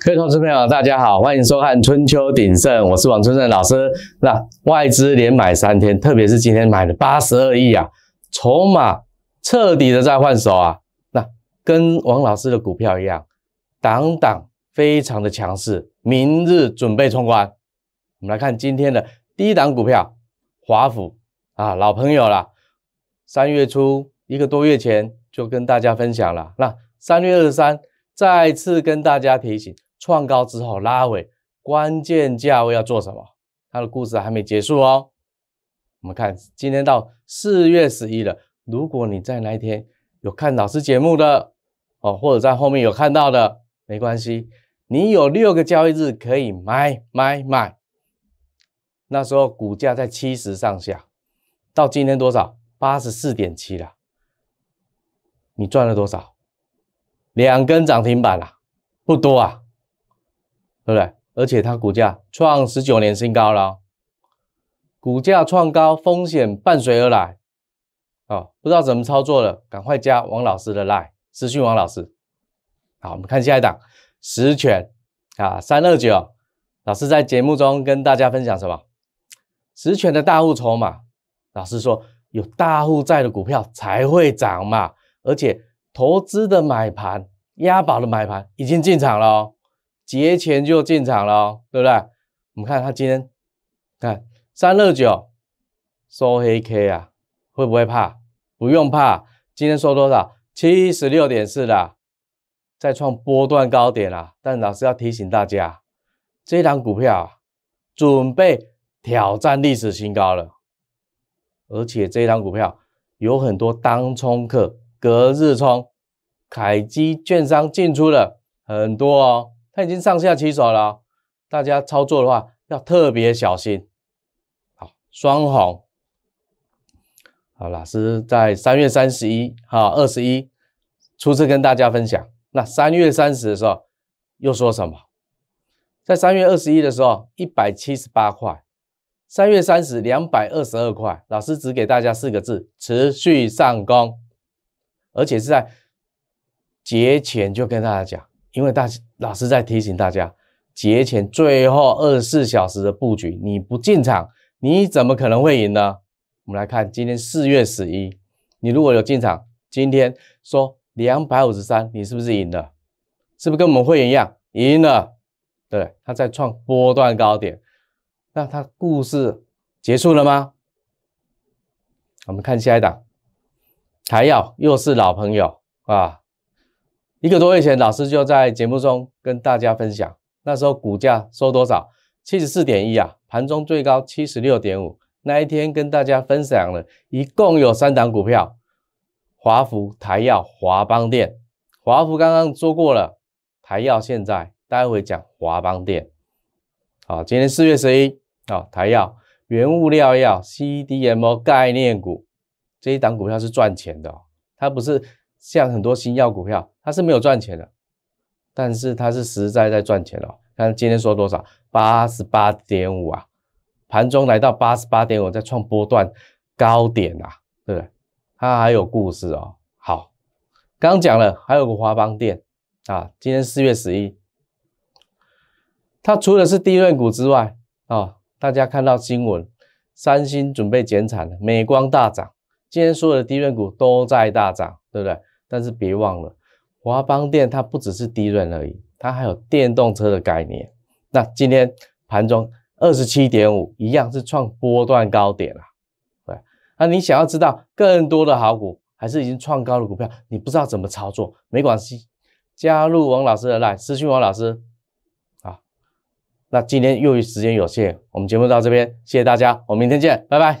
各位投资朋友，大家好，欢迎收看《春秋鼎盛》，我是王春盛老师。那外资连买三天，特别是今天买了八十二亿啊，筹码彻底的在换手啊。那跟王老师的股票一样，挡挡非常的强势，明日准备冲关。我们来看今天的低档股票华府啊，老朋友了，三月初一个多月前就跟大家分享了。那三月二十三再次跟大家提醒。创高之后拉尾，关键价位要做什么？它的故事还没结束哦。我们看今天到四月十一了，如果你在那一天有看老师节目的哦，或者在后面有看到的，没关系，你有六个交易日可以买买买。那时候股价在七十上下，到今天多少？八十四点七了。你赚了多少？两根涨停板了，不多啊。对不对？而且它股价创十九年新高了，股价创高，风险伴随而来，哦，不知道怎么操作了，赶快加王老师的 line，私讯王老师。好，我们看下一档，十全啊三二九，老师在节目中跟大家分享什么？十全的大户筹码，老师说有大户在的股票才会涨嘛，而且投资的买盘、押宝的买盘已经进场了。节前就进场了，对不对？我们看它今天看三六九收黑 K 啊，会不会怕？不用怕，今天收多少？七十六点四了，再创波段高点啦。但老师要提醒大家，这档股票准备挑战历史新高了，而且这档股票有很多当冲客、隔日冲、凯基券商进出的很多哦。它已经上下起手了，大家操作的话要特别小心。好，双红。好，老师在三月三十一哈二十一，初次跟大家分享。那三月三十的时候又说什么？在三月二十一的时候一百七十八块，三月三十两百二十二块。老师只给大家四个字：持续上攻，而且是在节前就跟大家讲，因为大。老师在提醒大家，节前最后二十四小时的布局，你不进场，你怎么可能会赢呢？我们来看，今天四月十一，你如果有进场，今天说两百五十三，你是不是赢了？是不是跟我们会员一样赢了？对，他在创波段高点，那他故事结束了吗？我们看下一档，还要又是老朋友啊。一个多月前，老师就在节目中跟大家分享，那时候股价收多少？七十四点一啊，盘中最高七十六点五。那一天跟大家分享了，一共有三档股票：华福、台药、华邦电。华福刚刚说过了，台药现在待会讲，华邦电。好，今天四月十一啊，台药、原物料药、C D M O 概念股，这一档股票是赚钱的，它不是。像很多新药股票，它是没有赚钱的，但是它是实实在在赚钱哦。看今天说多少，八十八点五啊，盘中来到八十八点五，在创波段高点啊，对不对？它还有故事哦。好，刚讲了，还有个华邦电啊，今天四月十一，它除了是低润股之外啊，大家看到新闻，三星准备减产了，美光大涨，今天所有的低润股都在大涨，对不对？但是别忘了，华邦电它不只是低润而已，它还有电动车的概念。那今天盘中二十七点五，一样是创波段高点啊。对，那你想要知道更多的好股，还是已经创高的股票，你不知道怎么操作，没关系，加入王老师的 line，私信王老师啊。那今天由于时间有限，我们节目到这边，谢谢大家，我们明天见，拜拜。